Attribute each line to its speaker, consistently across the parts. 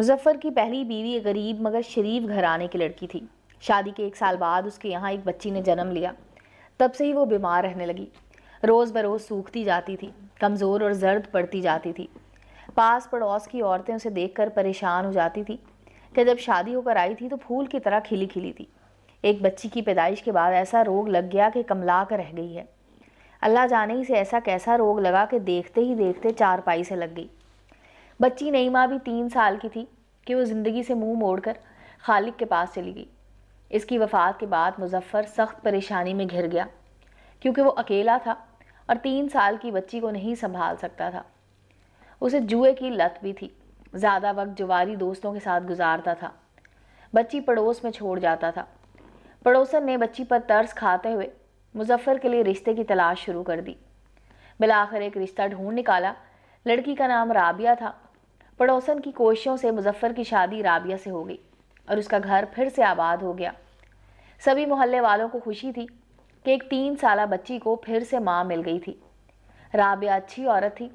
Speaker 1: मुजफ्फर की पहली बीवी एक गरीब मगर शरीफ घराने की लड़की थी शादी के एक साल बाद उसके यहाँ एक बच्ची ने जन्म लिया तब से ही वो बीमार रहने लगी रोज़ बरोज़ सूखती जाती थी कमज़ोर और जर्द पड़ती जाती थी पास पड़ोस की औरतें उसे देखकर परेशान हो जाती थी कि जब शादी होकर आई थी तो फूल की तरह खिली खिली थी एक बच्ची की पैदाइश के बाद ऐसा रोग लग गया कि कमला कर रह गई है अल्लाह जाने ही से ऐसा कैसा रोग लगा कि देखते ही देखते चारपाई से लग गई बच्ची नईमा भी तीन साल की थी कि वो ज़िंदगी से मुंह मोड़कर खालिक के पास चली गई इसकी वफ़ात के बाद मुजफ़्फ़र सख्त परेशानी में घिर गया क्योंकि वो अकेला था और तीन साल की बच्ची को नहीं संभाल सकता था उसे जुए की लत भी थी ज़्यादा वक्त जुवारी दोस्तों के साथ गुजारता था बच्ची पड़ोस में छोड़ जाता था पड़ोसन ने बच्ची पर तर्स खाते हुए मुजफ़्फ़र के लिए रिश्ते की तलाश शुरू कर दी बिलाखिर एक रिश्ता ढूंढ निकाला लड़की का नाम राबिया था पड़ोसन की कोशिशों से मुजफ्फ़र की शादी राबिया से हो गई और उसका घर फिर से आबाद हो गया सभी मोहल्ले वालों को खुशी थी कि एक तीन साल बच्ची को फिर से माँ मिल गई थी राबिया अच्छी औरत थी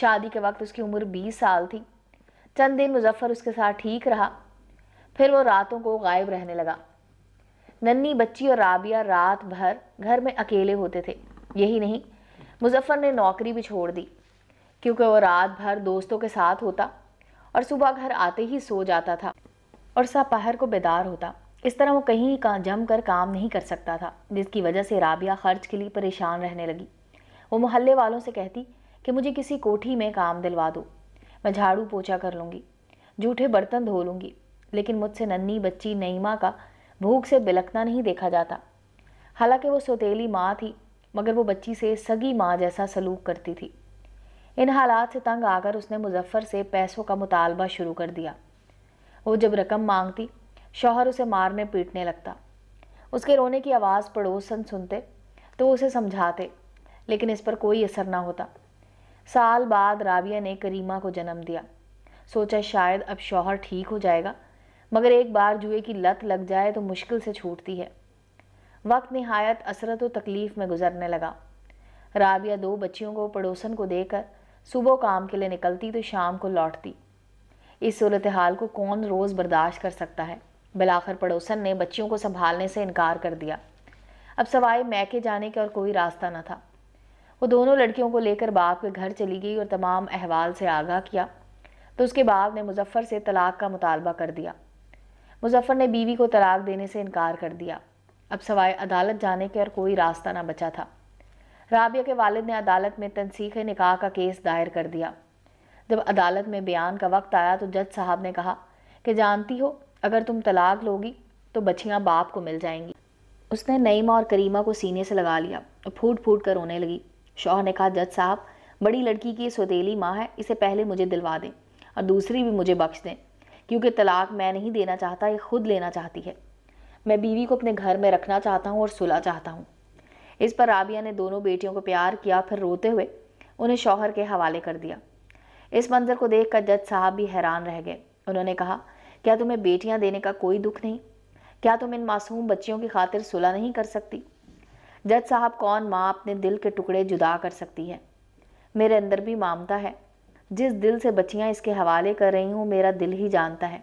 Speaker 1: शादी के वक्त उसकी उम्र बीस साल थी चंद दिन मुजफ्फ़र उसके साथ ठीक रहा फिर वो रातों को गायब रहने लगा नन्नी बच्ची और राबिया रात भर घर में अकेले होते थे यही नहीं मुजफ्फ़र ने नौकरी भी छोड़ दी क्योंकि वो रात भर दोस्तों के साथ होता और सुबह घर आते ही सो जाता था और सपहर को बेदार होता इस तरह वो कहीं का जम कर काम नहीं कर सकता था जिसकी वजह से राबिया खर्च के लिए परेशान रहने लगी वो मोहल्ले वालों से कहती कि मुझे किसी कोठी में काम दिलवा दो मैं झाड़ू पोछा कर लूँगी जूठे बर्तन धो लूँगी लेकिन मुझसे नन्ही बच्ची नईमा का भूख से बिलकना नहीं देखा जाता हालांकि वो सौतीली माँ थी मगर वो बच्ची से सगी माँ जैसा सलूक करती थी इन हालात से तंग आकर उसने मुजफ्फ़र से पैसों का मुतालबा शुरू कर दिया वो जब रकम मांगती शौहर उसे मारने पीटने लगता उसके रोने की आवाज़ पड़ोसन सुनते तो उसे समझाते लेकिन इस पर कोई असर ना होता साल बाद राबिया ने करीमा को जन्म दिया सोचा शायद अब शौहर ठीक हो जाएगा मगर एक बार जुए की लत लग जाए तो मुश्किल से छूटती है वक्त नहायत असरत व तकलीफ़ में गुजरने लगा राबिया दो बच्चियों को पड़ोसन को देकर सुबह काम के लिए निकलती तो शाम को लौटती इस सूरत हाल को कौन रोज़ बर्दाश्त कर सकता है बिलाखर पड़ोसन ने बच्चियों को संभालने से इनकार कर दिया अब सवाए मैके जाने का और कोई रास्ता न था वो दोनों लड़कियों को लेकर बाप के घर चली गई और तमाम अहवाल से आगाह किया तो उसके बाप ने मुजफ्फ़र से तलाक का मुतालबा कर दिया मुजफ्फ़र ने बीवी को तलाक देने से इनकार कर दिया अब सवाए अदालत जाने के और कोई रास्ता ना बचा था राबिया के वालिद ने अदालत में तनसीख निकाह का केस दायर कर दिया जब अदालत में बयान का वक्त आया तो जज साहब ने कहा कि जानती हो अगर तुम तलाक लोगी तो बच्चियाँ बाप को मिल जाएंगी उसने नईमा और करीमा को सीने से लगा लिया और फूट फूट कर रोने लगी शौहर ने कहा जज साहब बड़ी लड़की की सौतीली माँ है इसे पहले मुझे दिलवा दें और दूसरी भी मुझे बख्श दें क्योंकि तलाक मैं नहीं देना चाहता ये खुद लेना चाहती है मैं बीवी को अपने घर में रखना चाहता हूँ और सुलह चाहता हूँ इस पर राबिया ने दोनों बेटियों को प्यार किया फिर रोते हुए उन्हें शौहर के हवाले कर दिया इस मंजर को देख कर जज साहब भी हैरान रह गए उन्होंने कहा क्या तुम्हें बेटियां देने का कोई दुख नहीं क्या तुम इन मासूम बच्चियों की खातिर सुलह नहीं कर सकती जज साहब कौन माँ अपने दिल के टुकड़े जुदा कर सकती है मेरे अंदर भी मामता है जिस दिल से बच्चियाँ इसके हवाले कर रही हूँ मेरा दिल ही जानता है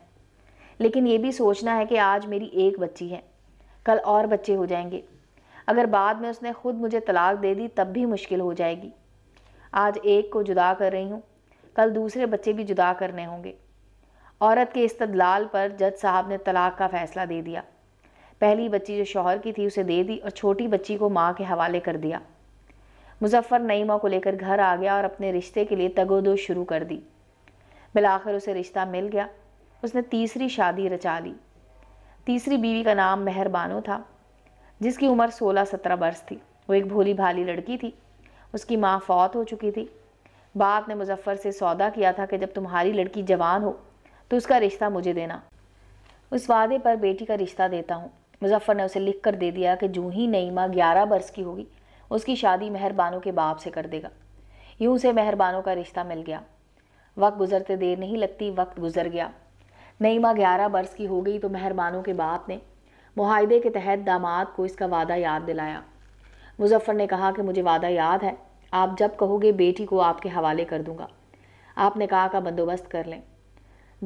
Speaker 1: लेकिन ये भी सोचना है कि आज मेरी एक बच्ची है कल और बच्चे हो जाएंगे अगर बाद में उसने खुद मुझे तलाक दे दी तब भी मुश्किल हो जाएगी आज एक को जुदा कर रही हूँ कल दूसरे बच्चे भी जुदा करने होंगे औरत के इस्तदलाल पर जज साहब ने तलाक का फ़ैसला दे दिया पहली बच्ची जो शौहर की थी उसे दे दी और छोटी बच्ची को माँ के हवाले कर दिया मुजफ्फ़र नईमा को लेकर घर आ गया और अपने रिश्ते के लिए तगोदो शुरू कर दी बिलाखिर उसे रिश्ता मिल गया उसने तीसरी शादी रचा ली तीसरी बीवी का नाम मेहरबानो था जिसकी उम्र 16-17 वर्ष थी वो एक भोली भाली लड़की थी उसकी माँ फौत हो चुकी थी बाप ने मुजफ्फ़र से सौदा किया था कि जब तुम्हारी लड़की जवान हो तो उसका रिश्ता मुझे देना उस वादे पर बेटी का रिश्ता देता हूँ मुजफ्फ़र ने उसे लिख कर दे दिया कि जूँ ही माँ ग्यारह बरस की होगी उसकी शादी मेहरबानों के बाप से कर देगा यूं से मेहरबानों का रिश्ता मिल गया वक्त गुजरते देर नहीं लगती वक्त गुजर गया नई माँ ग्यारह बरस की हो गई तो मेहरबानों के बाप ने माहदे के तहत दामाद को इसका वादा याद दिलाया मुजफ्फ़र ने कहा कि मुझे वादा याद है आप जब कहोगे बेटी को आपके हवाले कर दूंगा आपने कहा का बंदोबस्त कर लें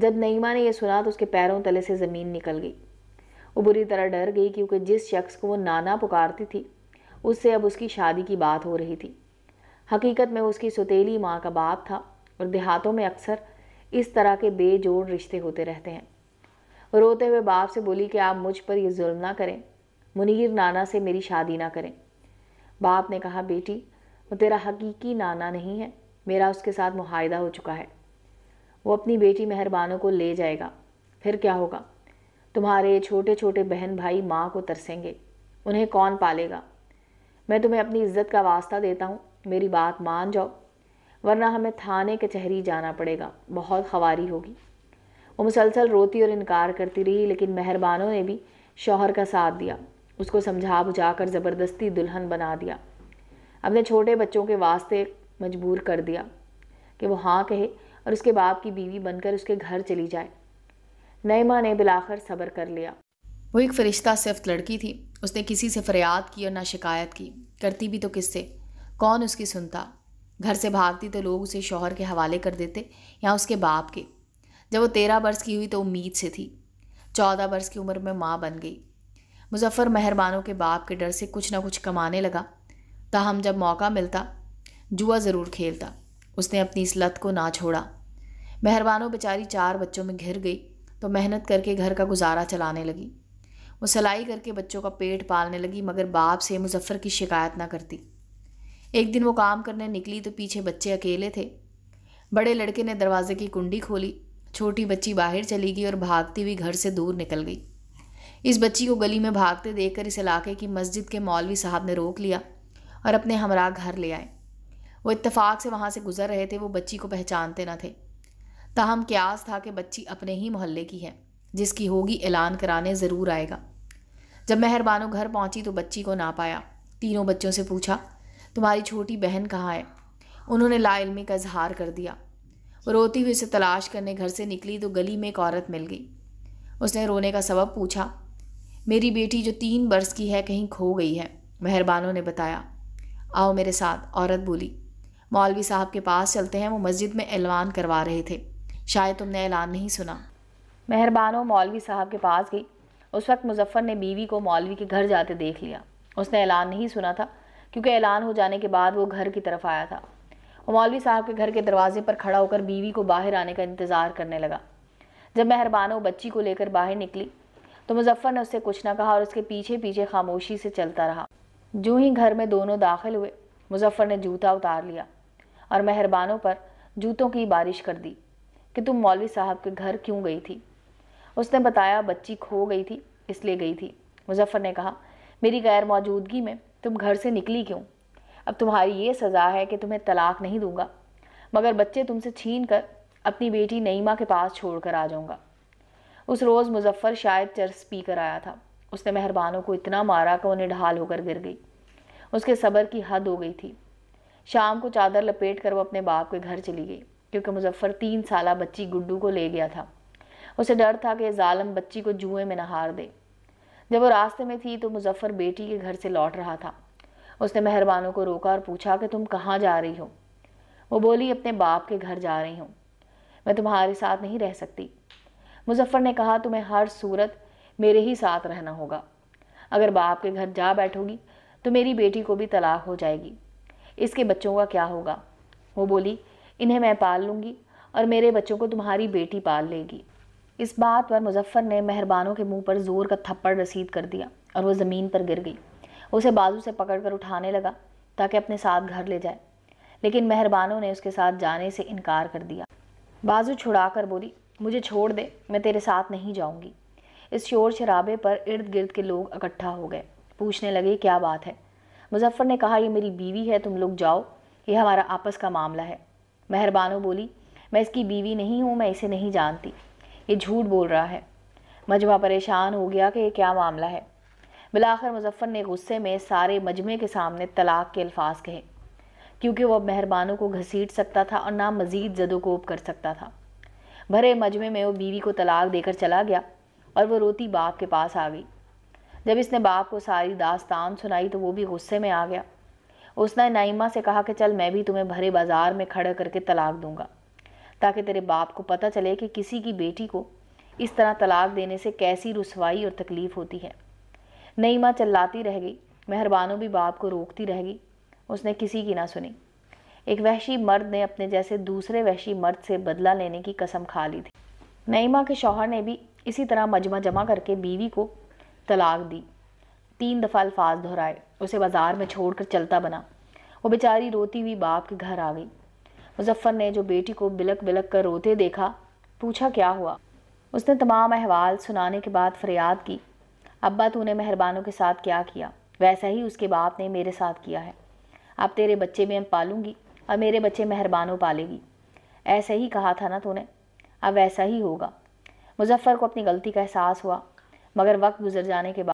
Speaker 1: जब नईमा ने यह सुना तो उसके पैरों तले से ज़मीन निकल गई वो बुरी तरह डर गई क्योंकि जिस शख्स को वो नाना पुकारती थी उससे अब उसकी शादी की बात हो रही थी हकीकत में उसकी सुतीली माँ का बाप था और देहातों में अक्सर इस तरह के बेजोड़ रिश्ते होते रहते हैं रोते हुए बाप से बोली कि आप मुझ पर यह जुल्म ना करें मुनीर नाना से मेरी शादी ना करें बाप ने कहा बेटी वो तेरा हकीकी नाना नहीं है मेरा उसके साथ मुहिदा हो चुका है वो अपनी बेटी मेहरबानों को ले जाएगा फिर क्या होगा तुम्हारे छोटे छोटे बहन भाई माँ को तरसेंगे उन्हें कौन पालेगा मैं तुम्हें अपनी इज्जत का वास्ता देता हूँ मेरी बात मान जाओ वरना हमें थाने कचहरी जाना पड़ेगा बहुत खवारी होगी वो मुसलसल रोती और इनकार करती रही लेकिन मेहरबानों ने भी शौहर का साथ दिया उसको समझा बुझा कर ज़बरदस्ती दुल्हन बना दिया अपने छोटे बच्चों के वास्ते मजबूर कर दिया कि वो हाँ कहे और उसके बाप की बीवी बनकर उसके घर चली जाए नईमा ने बिलाखर सब्र कर लिया वो एक फ़रिश्ता सिर्फ लड़की थी उसने किसी से फरियाद की और ना शिकायत की करती भी तो किससे कौन उसकी सुनता घर से भागती तो लोग उसे शोहर के हवाले कर देते या उसके बाप के जब वो तेरह वर्ष की हुई तो उम्मीद से थी चौदह वर्ष की उम्र में माँ बन गई मुजफ्फ़र मेहरबानों के बाप के डर से कुछ ना कुछ कमाने लगा ताहम जब मौका मिलता जुआ ज़रूर खेलता उसने अपनी इस लत को ना छोड़ा मेहरबानों बेचारी चार बच्चों में घिर गई तो मेहनत करके घर का गुजारा चलाने लगी वो सिलाई करके बच्चों का पेट पालने लगी मगर बाप से मुजफ्फ़र की शिकायत ना करती एक दिन वो काम करने निकली तो पीछे बच्चे अकेले थे बड़े लड़के ने दरवाजे की कुंडी खोली छोटी बच्ची बाहर चली गई और भागती हुई घर से दूर निकल गई इस बच्ची को गली में भागते देखकर इस इलाके की मस्जिद के मौलवी साहब ने रोक लिया और अपने हमरा घर ले आए वो इत्तेफाक से वहाँ से गुजर रहे थे वो बच्ची को पहचानते न थे ताहम क्यास था कि बच्ची अपने ही मोहल्ले की है जिसकी होगी ऐलान कराने ज़रूर आएगा जब मेहरबानों घर पहुँची तो बच्ची को ना पाया तीनों बच्चों से पूछा तुम्हारी छोटी बहन कहाँ है उन्होंने लाइलमी का इजहार कर दिया रोती हुई उसे तलाश करने घर से निकली तो गली में एक औरत मिल गई उसने रोने का सबब पूछा मेरी बेटी जो तीन बरस की है कहीं खो गई है मेहरबानों ने बताया आओ मेरे साथ औरत बोली मौलवी साहब के पास चलते हैं वो मस्जिद में ऐलान करवा रहे थे शायद तुमने ऐलान नहीं सुना मेहरबानो मौलवी साहब के पास गई उस वक्त मुजफ्फ़र ने बीवी को मौलवी के घर जाते देख लिया उसने ऐलान नहीं सुना था क्योंकि ऐलान हो जाने के बाद वो घर की तरफ आया था और मौलवी साहब के घर के दरवाजे पर खड़ा होकर बीवी को बाहर आने का इंतज़ार करने लगा जब मेहरबानों बच्ची को लेकर बाहर निकली तो मुजफ्फ़र ने उससे कुछ ना कहा और उसके पीछे पीछे खामोशी से चलता रहा जो ही घर में दोनों दाखिल हुए मुजफ्फ़र ने जूता उतार लिया और मेहरबानों पर जूतों की बारिश कर दी कि तुम मौलवी साहब के घर क्यों गई थी उसने बताया बच्ची खो गई थी इसलिए गई थी मुजफ्फ़र ने कहा मेरी गैर मौजूदगी में तुम घर से निकली क्यों अब तुम्हारी ये सज़ा है कि तुम्हें तलाक नहीं दूंगा मगर बच्चे तुमसे छीन कर अपनी बेटी नईमा के पास छोड़ कर आ जाऊँगा उस रोज़ मुजफ़्फ़र शायद चर्स पी कर आया था उसने मेहरबानों को इतना मारा कि उन्हें ढाल होकर गिर गई उसके सब्र की हद हो गई थी शाम को चादर लपेट कर वो अपने बाप के घर चली गई क्योंकि मुजफ्फ़र तीन साल बच्ची गुड्डू को ले गया था उसे डर था कि ालम बच्ची को जुएं में नहार दे जब वो रास्ते में थी तो मुजफ्फ़र बेटी के घर से लौट रहा था उसने मेहरबानों को रोका और पूछा कि तुम कहाँ जा रही हो वो बोली अपने बाप के घर जा रही हूँ मैं तुम्हारे साथ नहीं रह सकती मुजफ्फ़र ने कहा तुम्हें हर सूरत मेरे ही साथ रहना होगा अगर बाप के घर जा बैठोगी तो मेरी बेटी को भी तलाक हो जाएगी इसके बच्चों का क्या होगा वो बोली इन्हें मैं पाल लूँगी और मेरे बच्चों को तुम्हारी बेटी पाल लेगी इस बात पर मुजफ्फ़र ने मेहरबानों के मुंह पर ज़ोर का थप्पड़ रसीद कर दिया और वो ज़मीन पर गिर गई उसे बाजू से पकड़कर उठाने लगा ताकि अपने साथ घर ले जाए लेकिन मेहरबानों ने उसके साथ जाने से इनकार कर दिया बाजू छुड़ाकर बोली मुझे छोड़ दे मैं तेरे साथ नहीं जाऊंगी इस शोर शराबे पर इर्द गिर्द के लोग इकट्ठा हो गए पूछने लगे क्या बात है मुजफ्फ़र ने कहा यह मेरी बीवी है तुम लोग जाओ ये हमारा आपस का मामला है मेहरबानों बोली मैं इसकी बीवी नहीं हूँ मैं इसे नहीं जानती ये झूठ बोल रहा है मजमा परेशान हो गया कि यह क्या मामला है बिलाखिर मुजफ्फ़र ने गुस्से में सारे मजमे के सामने तलाक के अल्फाज कहे क्योंकि वह मेहरबानों को घसीट सकता था और ना मज़ीद जदोकोब कर सकता था भरे मजमे में वो बीवी को तलाक देकर चला गया और वह रोती बाप के पास आ गई जब इसने बाप को सारी दास्तान सुनाई तो वो भी गुस्से में आ गया उसने नाइमा से कहा कि चल मैं भी तुम्हें भरे बाज़ार में खड़ा करके तलाक दूंगा ताकि तेरे बाप को पता चले कि किसी की बेटी को इस तरह तलाक देने से कैसी रसवाई और तकलीफ़ होती है नई माँ चिल्लाती रह गई मेहरबानों भी बाप को रोकती रह गई उसने किसी की ना सुनी एक वहशी मर्द ने अपने जैसे दूसरे वहशी मर्द से बदला लेने की कसम खा ली थी नईमा के शौहर ने भी इसी तरह मजमा जमा करके बीवी को तलाक दी तीन दफ़ा अल्फाज दोहराए उसे बाज़ार में छोड़कर चलता बना वो बेचारी रोती हुई बाप के घर आ गई मुजफ्फ़र ने जो बेटी को बिलक बिलक कर रोते देखा पूछा क्या हुआ उसने तमाम अहवाल सुनाने के बाद फरियाद की अब्बा तूने मेहरबानों के साथ क्या किया वैसा ही उसके बाप ने मेरे साथ किया है अब तेरे बच्चे मैं पालूंगी और मेरे बच्चे मेहरबानों पालेगी ऐसे ही कहा था ना तूने अब वैसा ही होगा मुजफ्फ़र को अपनी गलती का एहसास हुआ मगर वक्त गुजर जाने के बाद